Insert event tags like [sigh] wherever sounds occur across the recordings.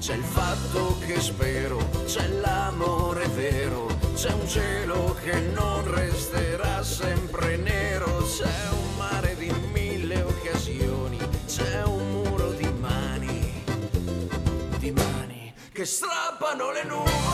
C'è il fatto che spero, c'è l'amore vero, c'è un cielo che non resterà sempre nero, c'è un mare di mille occasioni, c'è un muro di mani, di mani che strappano le nuvole.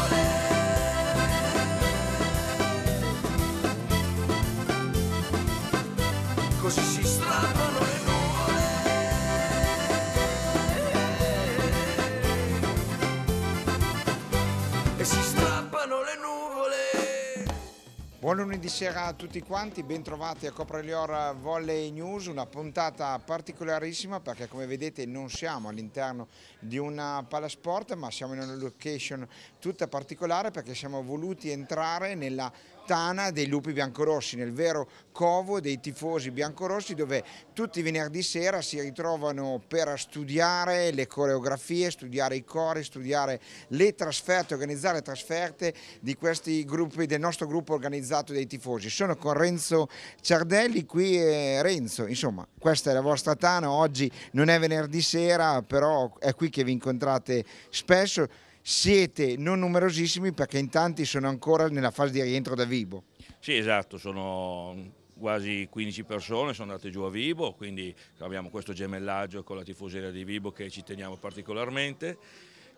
Buon lunedì sera a tutti quanti, bentrovati a Coprelior Volley News, una puntata particolarissima perché come vedete non siamo all'interno di una palasport ma siamo in una location tutta particolare perché siamo voluti entrare nella tana dei lupi biancorossi, nel vero covo dei tifosi biancorossi dove tutti i venerdì sera si ritrovano per studiare le coreografie, studiare i cori, studiare le trasferte, organizzare trasferte di questi gruppi, del nostro gruppo organizzato dei tifosi. Sono con Renzo Ciardelli, qui è eh, Renzo, insomma questa è la vostra tana, oggi non è venerdì sera però è qui che vi incontrate spesso siete non numerosissimi perché in tanti sono ancora nella fase di rientro da Vibo. Sì, esatto, sono quasi 15 persone sono andate giù a Vibo, quindi abbiamo questo gemellaggio con la tifoseria di Vibo che ci teniamo particolarmente,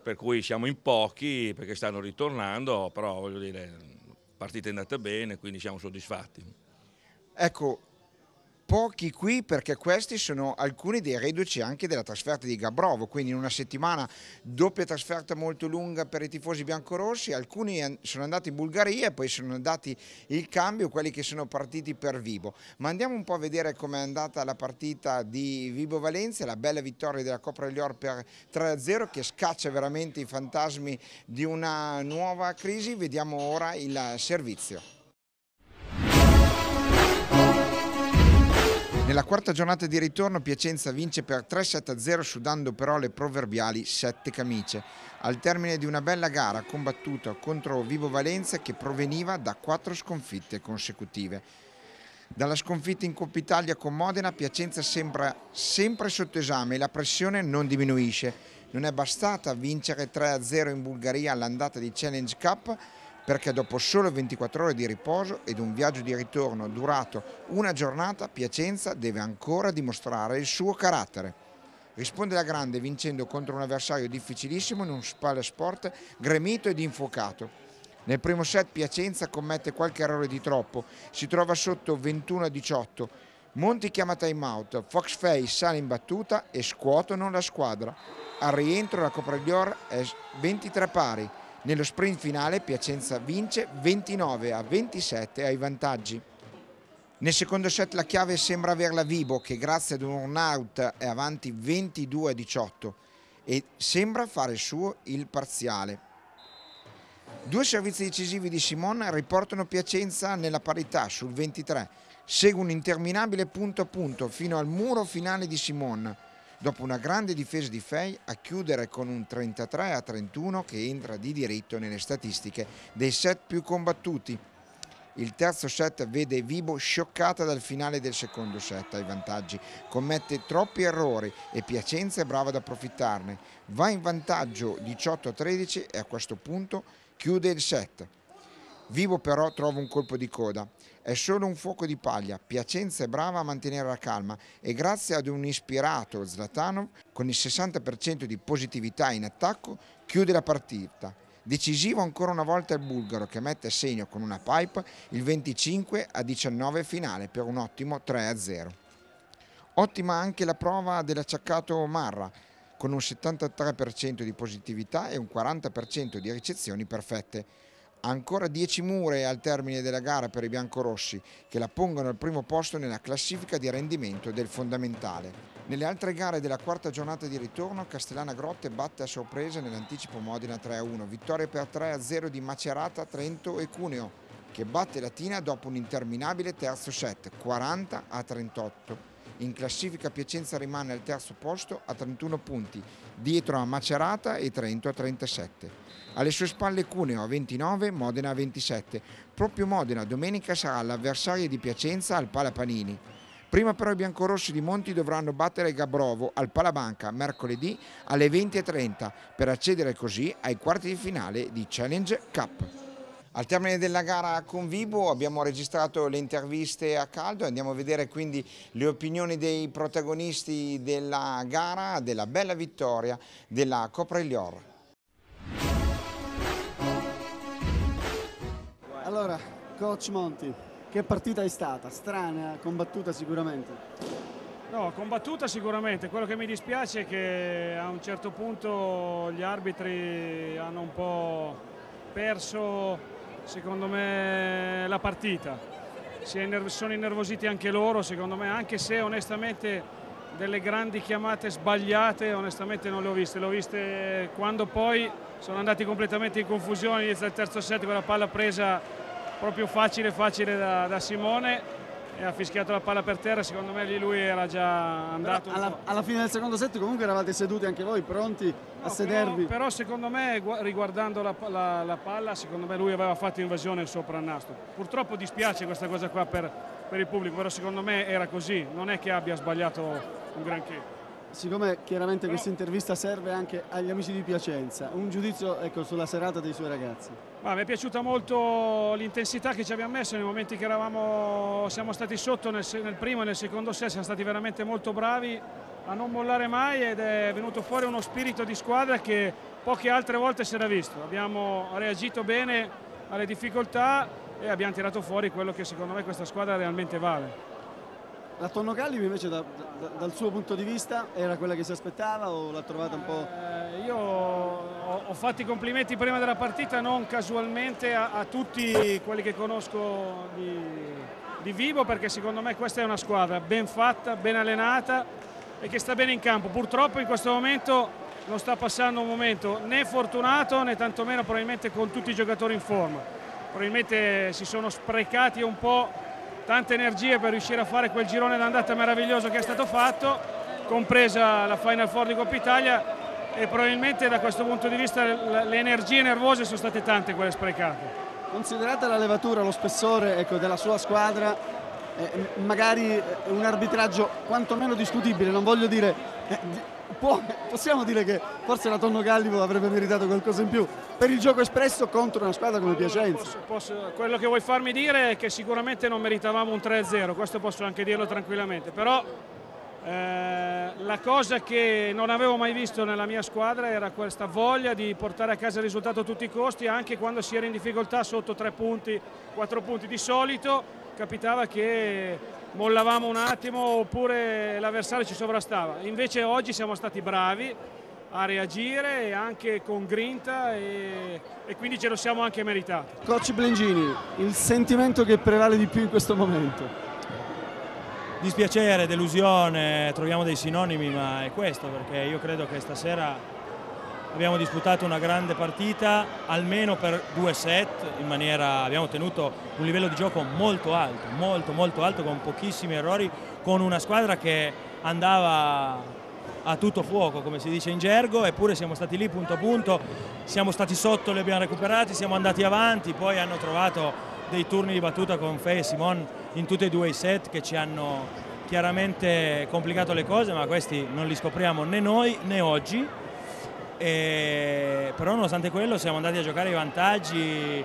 per cui siamo in pochi perché stanno ritornando, però voglio dire, partite andate bene, quindi siamo soddisfatti. Ecco, pochi qui perché questi sono alcuni dei reduci anche della trasferta di Gabrovo, quindi in una settimana doppia trasferta molto lunga per i tifosi biancorossi, alcuni sono andati in Bulgaria e poi sono andati il cambio, quelli che sono partiti per Vibo. Ma andiamo un po' a vedere com'è andata la partita di Vibo Valencia, la bella vittoria della Coppa degli Or per 3-0 che scaccia veramente i fantasmi di una nuova crisi, vediamo ora il servizio. Nella quarta giornata di ritorno Piacenza vince per 3-7-0 sudando però le proverbiali sette camicie. Al termine di una bella gara combattuta contro Vivo Valenza che proveniva da quattro sconfitte consecutive. Dalla sconfitta in Coppa Italia con Modena Piacenza sembra sempre sotto esame e la pressione non diminuisce. Non è bastata vincere 3-0 in Bulgaria all'andata di Challenge Cup perché dopo solo 24 ore di riposo ed un viaggio di ritorno durato una giornata, Piacenza deve ancora dimostrare il suo carattere. Risponde la grande vincendo contro un avversario difficilissimo in un spalle sport gremito ed infuocato. Nel primo set Piacenza commette qualche errore di troppo, si trova sotto 21-18. a Monti chiama time timeout, Foxface sale in battuta e scuotono la squadra. Al rientro la Copra d'Or è 23 pari. Nello sprint finale Piacenza vince 29 a 27 ai vantaggi. Nel secondo set la chiave sembra averla Vibo che grazie ad un run out è avanti 22 a 18 e sembra fare suo il parziale. Due servizi decisivi di Simon riportano Piacenza nella parità sul 23. Segue un interminabile punto a punto fino al muro finale di Simon dopo una grande difesa di Fey a chiudere con un 33 a 31 che entra di diritto nelle statistiche dei set più combattuti. Il terzo set vede Vibo scioccata dal finale del secondo set ai vantaggi, commette troppi errori e Piacenza è brava ad approfittarne. Va in vantaggio 18 a 13 e a questo punto chiude il set. Vivo però trovo un colpo di coda. È solo un fuoco di paglia. Piacenza è brava a mantenere la calma e grazie ad un ispirato Zlatanov, con il 60% di positività in attacco, chiude la partita. Decisivo ancora una volta il bulgaro che mette a segno con una pipe il 25 a 19 finale per un ottimo 3 a 0. Ottima anche la prova dell'acciaccato Marra con un 73% di positività e un 40% di ricezioni perfette. Ancora 10 mure al termine della gara per i biancorossi che la pongono al primo posto nella classifica di rendimento del fondamentale. Nelle altre gare della quarta giornata di ritorno Castellana Grotte batte a sorpresa nell'anticipo Modena 3-1, vittoria per 3-0 di Macerata, Trento e Cuneo che batte Latina dopo un interminabile terzo set 40-38. In classifica Piacenza rimane al terzo posto a 31 punti, dietro a Macerata e Trento a 37. Alle sue spalle Cuneo a 29, Modena a 27. Proprio Modena domenica sarà l'avversario di Piacenza al Palapanini. Prima però i biancorossi di Monti dovranno battere Gabrovo al Palabanca mercoledì alle 20.30 per accedere così ai quarti di finale di Challenge Cup. Al termine della gara con Vibo abbiamo registrato le interviste a caldo e andiamo a vedere quindi le opinioni dei protagonisti della gara, della bella vittoria della Copra Ilior. Allora, coach Monti, che partita è stata? Strana, combattuta sicuramente. No, combattuta sicuramente, quello che mi dispiace è che a un certo punto gli arbitri hanno un po' perso secondo me la partita. si sono innervositi anche loro, secondo me, anche se onestamente delle grandi chiamate sbagliate onestamente non le ho viste, le ho viste quando poi sono andati completamente in confusione inizia il terzo set con la palla presa proprio facile facile da, da Simone e ha fischiato la palla per terra, secondo me lì lui era già andato. Alla, alla, fine del secondo set comunque eravate seduti anche voi, pronti no, a sedervi. Però, però, secondo me riguardando la, la, la, palla, secondo me lui aveva fatto invasione sopra il nastro. Purtroppo dispiace questa cosa qua per, per il pubblico, però secondo me era così, non è che abbia sbagliato un granché siccome chiaramente questa intervista serve anche agli amici di Piacenza, un giudizio ecco, sulla serata dei suoi ragazzi. Ma mi è piaciuta molto l'intensità che ci abbiamo messo nei momenti che eravamo, siamo stati sotto nel, nel primo e nel secondo set, siamo stati veramente molto bravi a non mollare mai ed è venuto fuori uno spirito di squadra che poche altre volte si era visto. Abbiamo reagito bene alle difficoltà e abbiamo tirato fuori quello che secondo me questa squadra realmente vale. La Tonno Tonnocalli invece da, da, dal suo punto di vista era quella che si aspettava o l'ha trovata un po'? Eh, io ho, ho, fatto i complimenti prima della partita non casualmente a, a tutti quelli che conosco di, di, Vivo perché secondo me questa è una squadra ben fatta, ben allenata e che sta bene in campo. Purtroppo in questo momento non sta passando un momento né fortunato né tantomeno probabilmente con tutti i giocatori in forma. Probabilmente si sono sprecati un po' tante energie per riuscire a fare quel girone d'andata meraviglioso che è stato fatto, compresa la Final Four di Coppa Italia e probabilmente da questo punto di vista le energie nervose sono state tante quelle sprecate. Considerata la levatura, lo spessore ecco, della sua squadra, eh, magari un arbitraggio quantomeno discutibile, non voglio dire eh, può, possiamo dire che forse la Tonno Gallipo avrebbe meritato qualcosa in più per il gioco espresso contro una squadra come Piacenza. Posso, posso, quello che vuoi farmi dire è che sicuramente non meritavamo un 3-0, questo posso anche dirlo tranquillamente, però eh, la cosa che non avevo mai visto nella mia squadra era questa voglia di portare a casa il risultato a tutti i costi, anche quando si era in difficoltà sotto 3 punti, 4 punti. Di solito capitava che mollavamo un attimo oppure l'avversario ci sovrastava. Invece oggi siamo stati bravi a reagire e anche con grinta e, e quindi ce lo siamo anche meritato. Coach Blengini, il sentimento che prevale di più in questo momento? Dispiacere, delusione, troviamo dei sinonimi ma è questo perché io credo che stasera abbiamo disputato una grande partita, almeno per due set, maniera, abbiamo ottenuto un livello di gioco molto alto, molto molto alto, con pochissimi errori, con una squadra che andava a tutto fuoco, come si dice in gergo, eppure siamo stati lì punto a punto, siamo stati sotto, li abbiamo recuperati, siamo andati avanti, poi hanno trovato dei turni di battuta con Fey e Simon in tutti e due i set che ci hanno chiaramente complicato le cose, ma questi non li scopriamo né noi né oggi. E, però nonostante quello siamo andati a giocare i vantaggi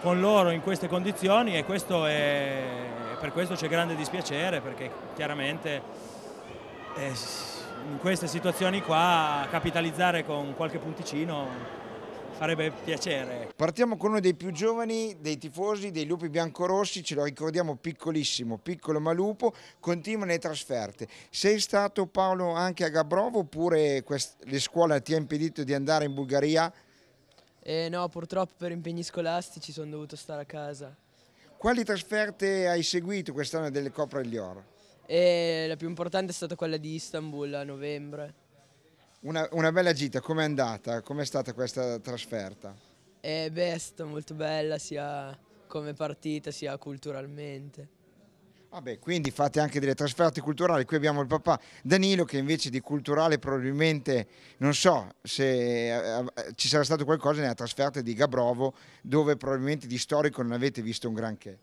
con loro in queste condizioni e questo è, per questo c'è grande dispiacere perché chiaramente eh, in queste situazioni qua capitalizzare con qualche punticino farebbe piacere. Partiamo con uno dei più giovani, dei tifosi, dei lupi biancorossi, ce lo ricordiamo piccolissimo, piccolo ma lupo, continua le trasferte. Sei stato Paolo anche a Gabrovo oppure le scuole ti ha impedito di andare in Bulgaria? Eh no, purtroppo per impegni scolastici sono dovuto stare a casa. Quali trasferte hai seguito quest'anno delle Copra e Lior? Eh, la più importante è stata quella di Istanbul a novembre. Una, una bella gita, com'è andata? Com'è stata questa trasferta? Eh beh, è stata molto bella sia come partita sia culturalmente. Vabbè, quindi fate anche delle trasferte culturali. Qui abbiamo il papà Danilo che invece di culturale probabilmente non so se eh, eh, ci sarà stato qualcosa nella trasferta di Gabrovo dove probabilmente di storico non avete visto un granché.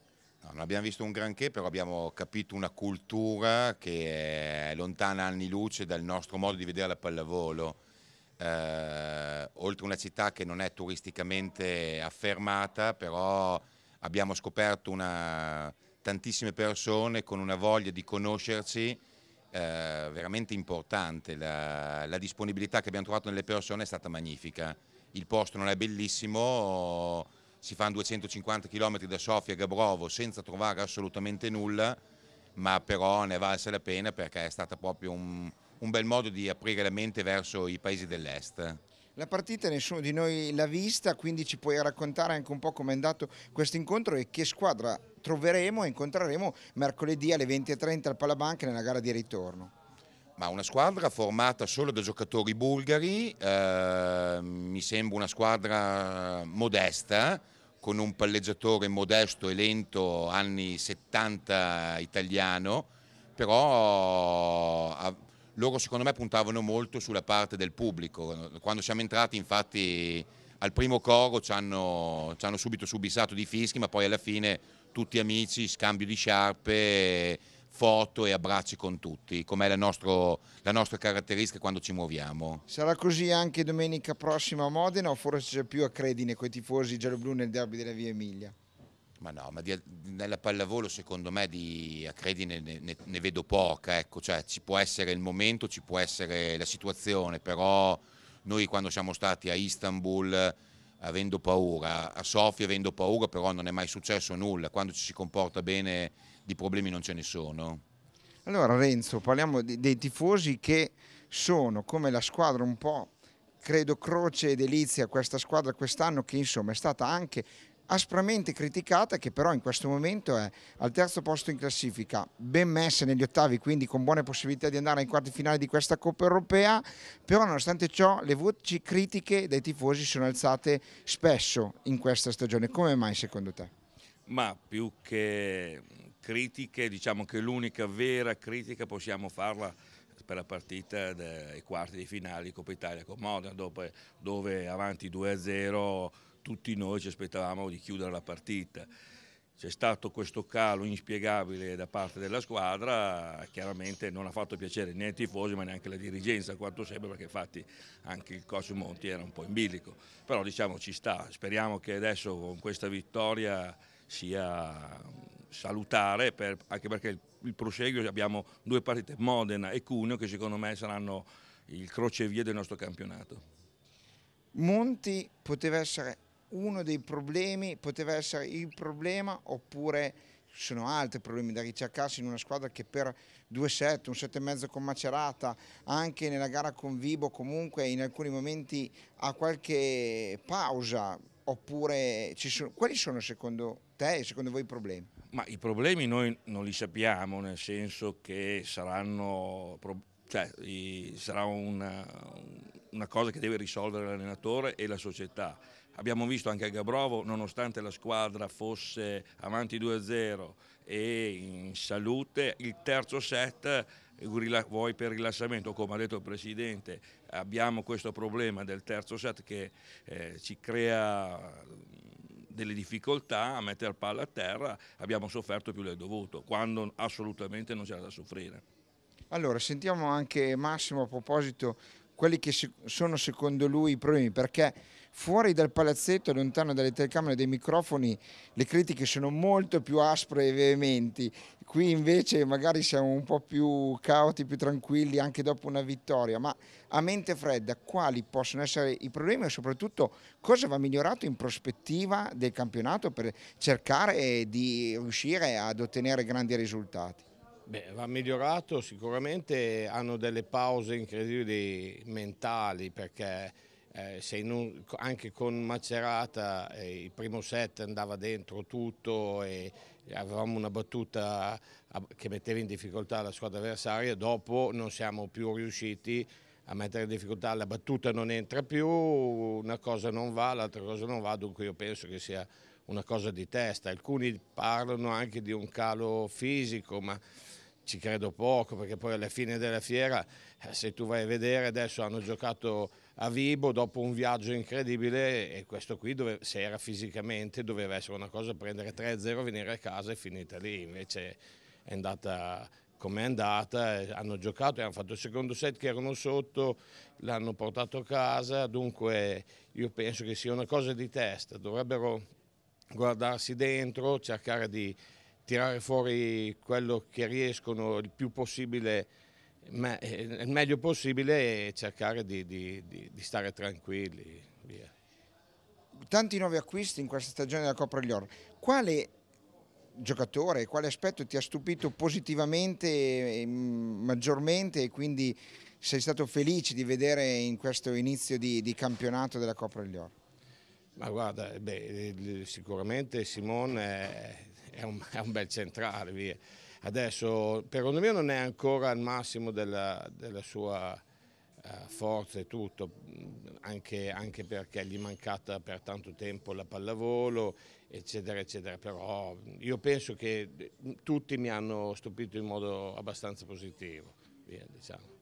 No, non abbiamo visto un granché, però abbiamo capito una cultura che è lontana anni luce dal nostro modo di vedere la pallavolo. Eh, oltre una città che non è turisticamente affermata, però abbiamo scoperto una, tantissime persone con una voglia di conoscerci eh, veramente importante. La, la disponibilità che abbiamo trovato nelle persone è stata magnifica. Il posto non è bellissimo si fanno 250 km da Sofia a Gabrovo senza trovare assolutamente nulla, ma però ne è valsa la pena perché è stato proprio un, un bel modo di aprire la mente verso i paesi dell'est. La partita nessuno di noi l'ha vista, quindi ci puoi raccontare anche un po' come è andato questo incontro e che squadra troveremo e incontreremo mercoledì alle 20.30 al Palabanca nella gara di ritorno. Ma una squadra formata solo da giocatori bulgari, eh, mi sembra una squadra modesta, con un palleggiatore modesto e lento anni 70 italiano, però a, ah, loro secondo me puntavano molto sulla parte del pubblico. Quando siamo entrati infatti al primo coro ci hanno, ci hanno subito subissato di fischi, ma poi alla fine tutti amici, scambio di sciarpe foto e abbracci con tutti, com'è la, nostro, la nostra caratteristica quando ci muoviamo. Sarà così anche domenica prossima a Modena o forse c'è più a Credine con i tifosi gialloblu nel derby della Via Emilia? Ma no, ma di, nella pallavolo secondo me di Acredine ne, ne, ne, vedo poca, ecco, cioè ci può essere il momento, ci può essere la situazione, però noi quando siamo stati a Istanbul avendo paura, a Sofia avendo paura, però non è mai successo nulla, quando ci si comporta bene di problemi non ce ne sono. Allora Renzo, parliamo di, dei tifosi che sono come la squadra un po' credo croce ed delizia questa squadra quest'anno che insomma è stata anche aspramente criticata che però in questo momento è al terzo posto in classifica, ben messa negli ottavi quindi con buone possibilità di andare ai quarti finali di questa Coppa Europea, però nonostante ciò le voci critiche dai tifosi sono alzate spesso in questa stagione, come mai secondo te? Ma più che critiche, diciamo che l'unica vera critica possiamo farla per la partita dei quarti di finale Coppa Italia con Modena, dove avanti 2-0 tutti noi ci aspettavamo di chiudere la partita. C'è stato questo calo inspiegabile da parte della squadra, chiaramente non ha fatto piacere né ai tifosi ma neanche alla dirigenza, quanto sempre perché infatti anche il coach Monti era un po' in bilico. Però diciamo ci sta, speriamo che adesso con questa vittoria sia salutare, per, anche perché il, il proseguio abbiamo due partite, Modena e Cuneo, che secondo me saranno il crocevia del nostro campionato. Monti poteva essere uno dei problemi poteva essere il problema oppure ci sono altri problemi da ricercarsi in una squadra che per due set, un set e mezzo con Macerata, anche nella gara con Vibo comunque in alcuni momenti ha qualche pausa oppure sono, quali sono secondo te e secondo voi i problemi? Ma i problemi noi non li sappiamo nel senso che saranno cioè, sarà una, una cosa che deve risolvere l'allenatore e la società Abbiamo visto anche a Gabrovo, nonostante la squadra fosse avanti 2-0 e in salute, il terzo set vuoi per rilassamento, come ha detto il Presidente, abbiamo questo problema del terzo set che eh, ci crea delle difficoltà a mettere palla a terra, abbiamo sofferto più del dovuto, quando assolutamente non c'era da soffrire. Allora, sentiamo anche Massimo a proposito quelli che sono secondo lui i problemi, perché fuori dal palazzetto, lontano dalle telecamere e dai microfoni, le critiche sono molto più aspre e veementi, qui invece magari siamo un po' più cauti, più tranquilli anche dopo una vittoria, ma a mente fredda quali possono essere i problemi e soprattutto cosa va migliorato in prospettiva del campionato per cercare di riuscire ad ottenere grandi risultati? Beh, va migliorato sicuramente, hanno delle pause incredibili mentali perché eh, un, anche con Macerata eh, il primo set andava dentro tutto e avevamo una battuta che metteva in difficoltà la squadra avversaria, dopo non siamo più riusciti a mettere in difficoltà, la battuta non entra più, una cosa non va, l'altra cosa non va, dunque io penso che sia una cosa di testa. Alcuni parlano anche di un calo fisico, ma ci credo poco perché poi alla fine della fiera, eh, se tu vai a vedere, adesso hanno giocato a Vibo dopo un viaggio incredibile e questo qui dove, se era fisicamente doveva essere una cosa prendere 3-0, venire a casa e finita lì, invece è andata come è andata, eh, hanno giocato e hanno fatto il secondo set che erano sotto, l'hanno portato a casa, dunque io penso che sia una cosa di testa, dovrebbero guardarsi dentro, cercare di tirare fuori quello che riescono il più possibile, eh, il meglio possibile e cercare di, di, di, di stare tranquilli. Via. Tanti nuovi acquisti in questa stagione della Coppa degli Oro. Quale giocatore, quale aspetto ti ha stupito positivamente, e, ehm, maggiormente e quindi sei stato felice di vedere in questo inizio di, di campionato della Coppa degli Oro? Ma guarda, beh, sicuramente Simone è, è, un, è, un, bel centrale, via. Adesso, secondo me, non è ancora al massimo della, della sua eh, forza e tutto, anche, anche, perché gli è mancata per tanto tempo la pallavolo, eccetera, eccetera. Però io penso che tutti mi hanno stupito in modo abbastanza positivo, via, diciamo.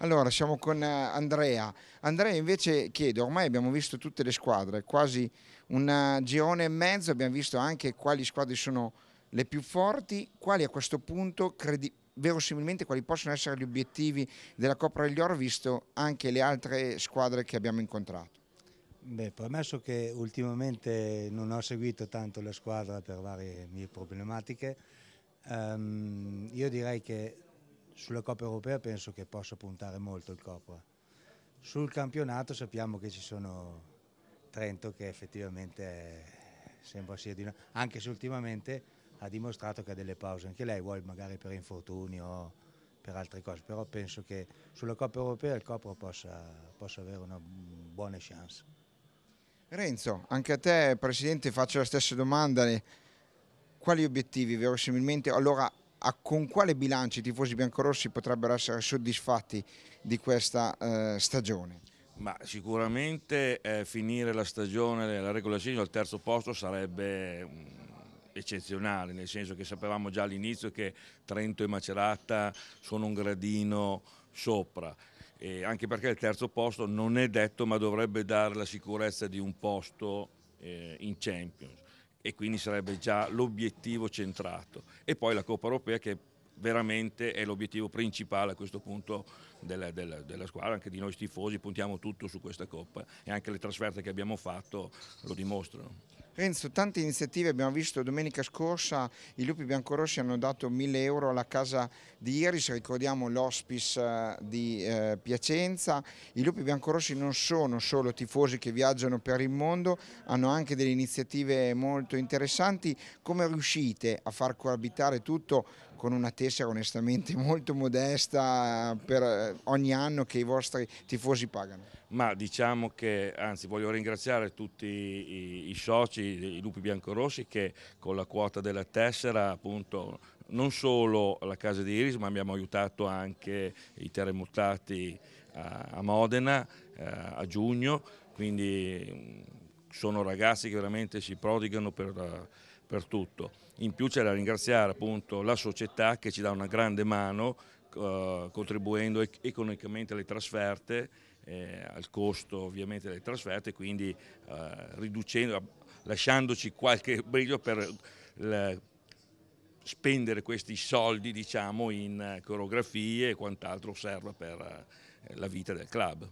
Allora, siamo con eh, Andrea. Andrea invece chiede, ormai abbiamo visto tutte le squadre, quasi un eh, girone e mezzo, abbiamo visto anche quali squadre sono le più forti, quali a questo punto credi verosimilmente quali possono essere gli obiettivi della Coppa degli Oro visto anche le altre squadre che abbiamo incontrato? Beh, premesso che ultimamente non ho seguito tanto la squadra per varie mie problematiche, um, io direi che sulla Coppa Europea penso che possa puntare molto il Coppa. Sul campionato sappiamo che ci sono Trento che effettivamente sembra sia di... anche se ultimamente ha dimostrato che ha delle pause, anche lei vuole magari per infortuni o per altre cose, però penso che sulla Coppa Europea il Copro possa, possa avere una buona chance. Renzo, anche a te Presidente faccio la stessa domanda, quali obiettivi verosimilmente? Allora a, con quale bilancio i tifosi biancorossi potrebbero essere soddisfatti di questa eh, stagione? Ma sicuramente eh, finire la stagione della regola season al terzo posto sarebbe mh, mm, eccezionale, nel senso che sapevamo già all'inizio che Trento e Macerata sono un gradino sopra. E anche perché il terzo posto non è detto ma dovrebbe dare la sicurezza di un posto eh, in Champions e quindi sarebbe già l'obiettivo centrato. E poi la Coppa Europea che veramente è l'obiettivo principale a questo punto della, della, della, squadra, anche di noi tifosi puntiamo tutto su questa Coppa e anche le trasferte che abbiamo fatto lo dimostrano. Renzo, tante iniziative abbiamo visto domenica scorsa, i Lupi Biancorossi hanno dato 1000 euro alla casa di Iris, ricordiamo l'hospice eh, di eh, Piacenza, i Lupi Biancorossi non sono solo tifosi che viaggiano per il mondo, hanno anche delle iniziative molto interessanti, come riuscite a far coabitare tutto con una tessera onestamente [laughs] molto modesta eh, per eh, ogni anno che i vostri tifosi pagano. Ma diciamo che, anzi voglio ringraziare tutti i, i soci, i lupi biancorossi che con la quota della tessera appunto non solo la casa di Iris ma abbiamo aiutato anche i terremotati a, a Modena eh, a giugno, quindi mm, sono ragazzi che veramente si prodigano per per tutto. In più c'è da ringraziare appunto la società che ci dà una grande mano eh, contribuendo economicamente alle trasferte, eh, al costo ovviamente delle trasferte, quindi eh, riducendo, lasciandoci qualche brillo per spendere questi soldi diciamo, in eh, coreografie e quant'altro serva per eh, la vita del club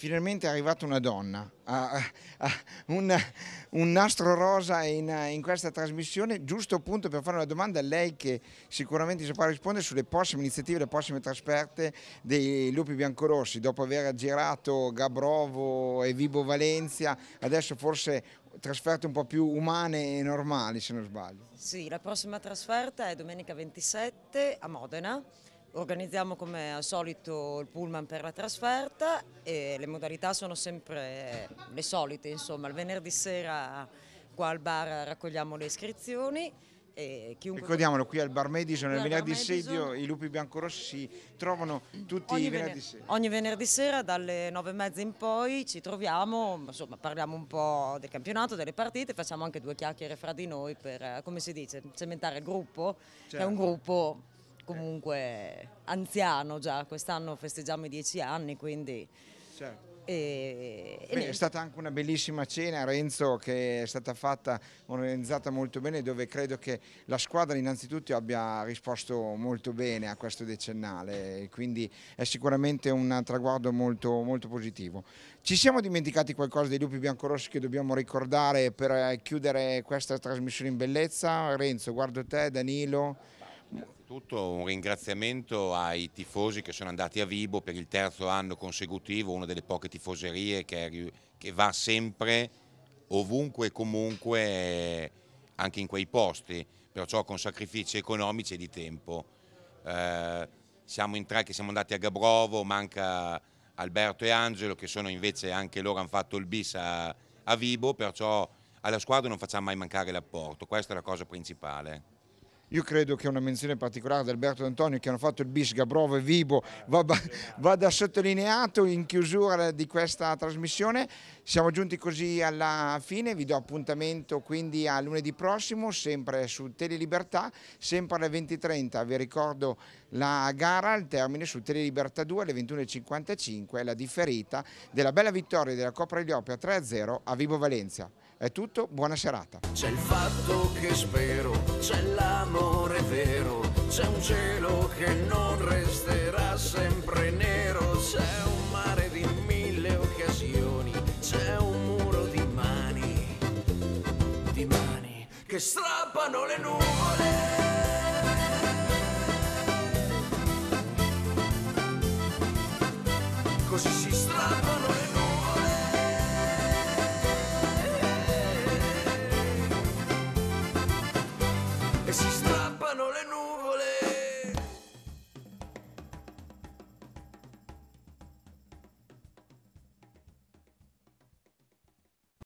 finalmente è arrivata una donna, ah, ah, un, un, nastro rosa in, in, questa trasmissione, giusto appunto per fare una domanda a lei che sicuramente saprà rispondere sulle prossime iniziative, le prossime trasferte dei lupi biancorossi, dopo aver girato Gabrovo e Vibo Valencia, adesso forse trasferte un po' più umane e normali se non sbaglio. Sì, la prossima trasferta è domenica 27 a Modena Organizziamo come al solito il pullman per la trasferta e le modalità sono sempre le solite, insomma, il venerdì sera qua al bar raccogliamo le iscrizioni Chiunque... Ricordiamolo, qui al Bar Madison, nel venerdì sera i lupi biancorossi si trovano tutti ogni i venerdì sera. Ogni venerdì sera dalle nove e mezza in poi ci troviamo, insomma parliamo un po' del campionato, delle partite, facciamo anche due chiacchiere fra di noi per, come si dice, cementare il gruppo, certo. che è un certo. gruppo comunque anziano già, quest'anno festeggiamo i dieci anni, quindi... Certo. Eh, e... Beh, è stata anche una bellissima cena Renzo che è stata fatta, organizzata molto bene dove credo che la squadra innanzitutto abbia risposto molto bene a questo decennale quindi è sicuramente un traguardo molto, molto positivo. Ci siamo dimenticati qualcosa dei lupi biancorossi che dobbiamo ricordare per eh, chiudere questa trasmissione in bellezza? Renzo guardo te, Danilo. Innanzitutto un ringraziamento ai tifosi che sono andati a Vibo per il terzo anno consecutivo, una delle poche tifoserie che, che va sempre, ovunque e comunque, eh, anche in quei posti, perciò con sacrifici economici e di tempo. Eh, siamo in tre che siamo andati a Gabrovo, manca Alberto e Angelo che sono invece anche loro hanno fatto il bis a, a Vibo, perciò alla squadra non facciamo mai mancare l'apporto, questa è la cosa principale. Io credo che una menzione particolare di Alberto Antonio, che hanno fatto il bis Gabrovo e Vibo vada, vada sottolineato in chiusura di questa trasmissione. Siamo giunti così alla fine, vi do appuntamento quindi a lunedì prossimo, sempre su Telelibertà, sempre alle 20.30. Vi ricordo la gara al termine su Telelibertà 2 alle 21.55, la differita della bella vittoria della Coppa Eliopia 3-0 a Vibo Valencia. È tutto, buona serata. C'è il fatto che spero, c'è c'è un cielo che non resterà sempre nero, c'è un mare di mille occasioni, c'è un muro di mani, di mani che strappano le nuvole.